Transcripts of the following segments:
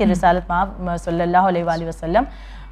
कि रसालत माँ सल्ला वसलम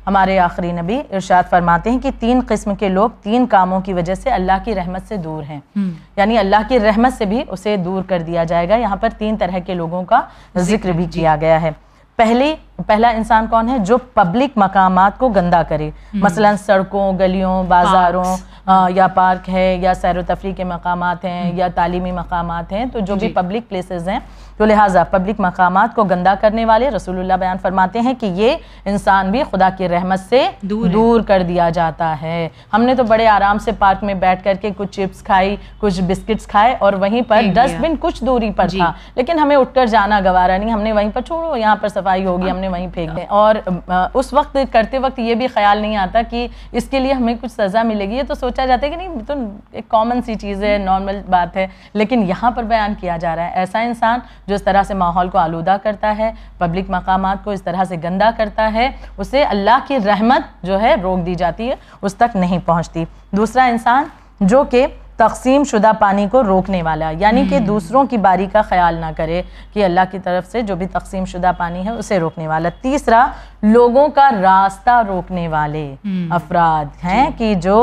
हमारे आखिरी नबी इरशाद फरमाते हैं कि तीन किस्म के लोग तीन कामों की वजह से अल्लाह की रहमत से दूर हैं हम्म। यानी अल्लाह की रहमत से भी उसे दूर कर दिया जाएगा यहाँ पर तीन तरह के लोगों का जिक्र भी किया गया है पहले पहला इंसान कौन है जो पब्लिक मकाम को गंदा करे हम्म। मसलन सड़कों गलियों बाजारों आ, या पार्क है या सैर तफरी के मकाम हैं हम्म। या तालीमी मकाम हैं तो जो भी पब्लिक प्लेसेस हैं तो लिहाजा पब्लिक मकाम को गंदा करने वाले रसूलुल्लाह बयान फरमाते हैं कि ये इंसान भी खुदा की रहमत से दूर, दूर कर दिया जाता है हमने तो बड़े आराम से पार्क में बैठ करके कुछ चिप्स खाई कुछ बिस्किट्स खाए और वहीं पर डस्टबिन कुछ दूरी पर था लेकिन हमें उठकर जाना गवारा नहीं हमने वहीं पर छोड़ो यहाँ पर सफाई होगी हाँ। हमने हमें वहीं फेंक हाँ। दें और उस वक्त करते वक्त ये भी ख्याल नहीं आता कि इसके लिए हमें कुछ सज़ा मिलेगी ये तो सोचा जाता है कि नहीं तो एक कॉमन सी चीज़ है नॉर्मल बात है लेकिन यहाँ पर बयान किया जा रहा है ऐसा इंसान जो इस तरह से माहौल को आलूदा करता है पब्लिक मकाम को इस तरह से गंदा करता है उसे अल्लाह की रहमत जो है रोक दी जाती है उस तक नहीं पहुँचती दूसरा इंसान जो कि तकसीम शुदा पानी को रोकने वाला यानी कि हम्म। दूसरों की बारी का ख्याल ना करे कि अल्लाह की तरफ से जो भी तकसीम शुदा पानी है उसे रोकने वाला तीसरा लोगों का रास्ता रोकने वाले हम्म। अफराद हैं कि जो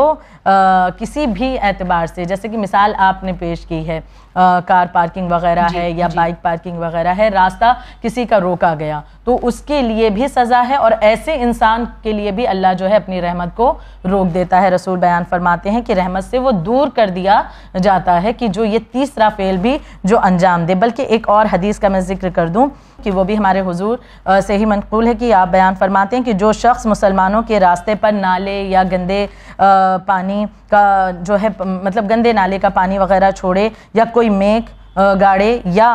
आ, किसी भी एतबार से जैसे कि मिसाल आपने पेश की है आ, कार पार्किंग वगैरह है या बाइक पार्किंग वगैरह है रास्ता किसी का रोका गया तो उसके लिए भी सज़ा है और ऐसे इंसान के लिए भी अल्लाह जो है अपनी रहमत को रोक देता है रसूल बयान फरमाते हैं कि रहमत से वो दूर कर दिया दिया जाता है कि जो ये तीसरा फेल भी जो अंजाम दे बल्कि एक और हदीस का मैं जिक्र कर दूँ कि वो भी हमारे हुजूर से ही मनकूल है कि आप बयान फरमाते हैं कि जो शख्स मुसलमानों के रास्ते पर नाले या गंदे पानी का जो है मतलब गंदे नाले का पानी वगैरह छोड़े या कोई मेक गाड़े या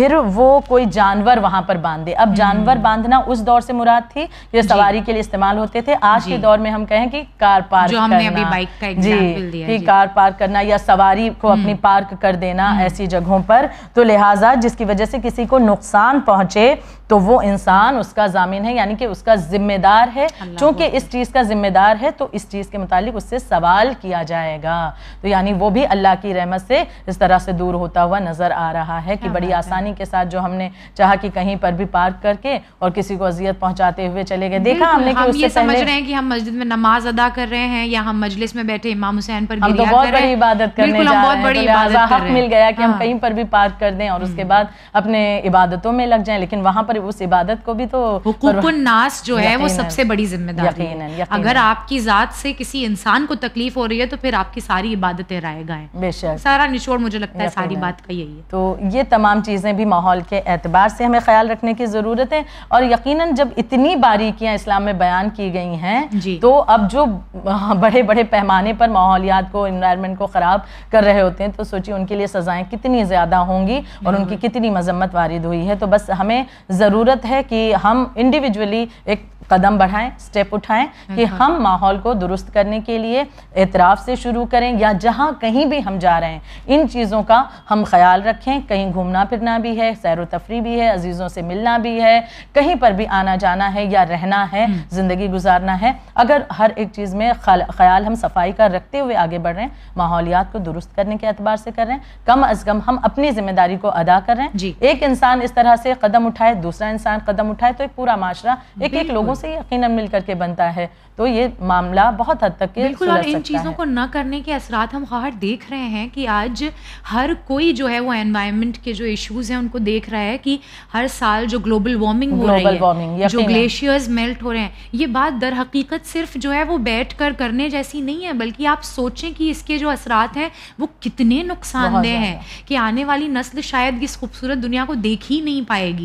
फिर वो कोई जानवर वहां पर बांधे अब जानवर हम्म। बांधना उस दौर से मुराद थी जो सवारी के लिए इस्तेमाल होते थे आज के दौर में हम कहें कि कार पार्क जो हमने अभी बाइक का जी दिया कार पार्क करना या सवारी को हम्म। अपनी पार्क कर देना हम्म। ऐसी जगहों पर तो लिहाजा जिसकी वजह से किसी को नुकसान पहुंचे तो वो इंसान उसका जामिन है यानी कि उसका जिम्मेदार है चूंकि इस चीज़ का जिम्मेदार है तो इस चीज़ के मुतालिक उससे सवाल किया जाएगा तो यानी वो भी अल्लाह की रहमत से इस तरह से दूर होता हुआ नज़र आ रहा है कि बड़ी आसानी के साथ जो हमने चाह कि कहीं पर भी पार्क करके और किसी को अजियत पहुंचाते हुए चले गए देखा हमने कि उससे समझ रहे हैं कि हम मस्जिद में नमाज अदा कर रहे हैं या हम मजलिस में बैठे इमाम हुसैन पर हम तो बहुत बड़ी इबादत करने रहे हैं तो मिल गया कि हम हाँ। कहीं पर भी पार्क कर दें और उसके हम्म। बाद अपने इबादतों में लग जाए लेकिन वहां पर उस इबादत को भी तो नास जो है वो सबसे बड़ी जिम्मेदारी है अगर आपकी ज़ात से किसी इंसान को तकलीफ हो रही है तो फिर आपकी सारी इबादतें राय गाय बेशक सारा निचोड़ मुझे लगता है सारी बात का यही है तो ये तमाम चीज़ें भी माहौल के एतबार से हमें ख्याल रखने की ज़रूरत है और यकीनन जब इतनी बारीकियां इस्लाम में बयान की गई हैं तो अब जो हाँ, बड़े बड़े पैमाने पर माहौलियात को इन्वायरमेंट को ख़राब कर रहे होते हैं तो सोचिए उनके लिए सजाएं कितनी ज़्यादा होंगी और उनकी कितनी मजम्मत वारिद हुई है तो बस हमें ज़रूर ज़रूरत है कि हम इंडिविजुअली एक कदम बढ़ाएं स्टेप उठाएं हम्म, कि हाँ। हम माहौल को दुरुस्त करने के लिए एतराफ़ से शुरू करें या जहाँ कहीं भी हम जा रहे हैं इन चीज़ों का हम ख्याल रखें कहीं घूमना फिरना भी है सैर तफरी भी है अजीज़ों से मिलना भी है कहीं पर भी आना जाना है या रहना है हम्म। ज़िंदगी गुजारना है अगर हर एक चीज़ में ख्याल हम सफाई का रखते हुए आगे बढ़ रहे हैं माहौलियात को दुरुस्त करने के अतबार से कर रहे हैं कम अज़ कम हम अपनी जिम्मेदारी को अदा कर रहे हैं एक इंसान इस तरह से कदम उठाए दूसरा इंसान कदम उठाए तो एक पूरा माशरा एक एक लोगों से यकीन मिल करके बनता है तो ये मामला बहुत हद तक बिल्कुल और इन चीज़ों को ना करने के असर हम खहर देख रहे हैं कि आज हर कोई जो है वो एनवायरमेंट के जो इश्यूज हैं उनको देख रहा है कि हर साल जो ग्लोबल वार्मिंग हो रही है जो ग्लेशियर्स मेल्ट हो रहे हैं ये बात दर हकीकत सिर्फ जो है वो बैठ कर करने जैसी नहीं है बल्कि आप सोचें कि इसके जो असरात हैं वो कितने नुकसानदेह हैं कि आने वाली नस्ल शायद इस खूबसूरत दुनिया को देख ही नहीं पाएगी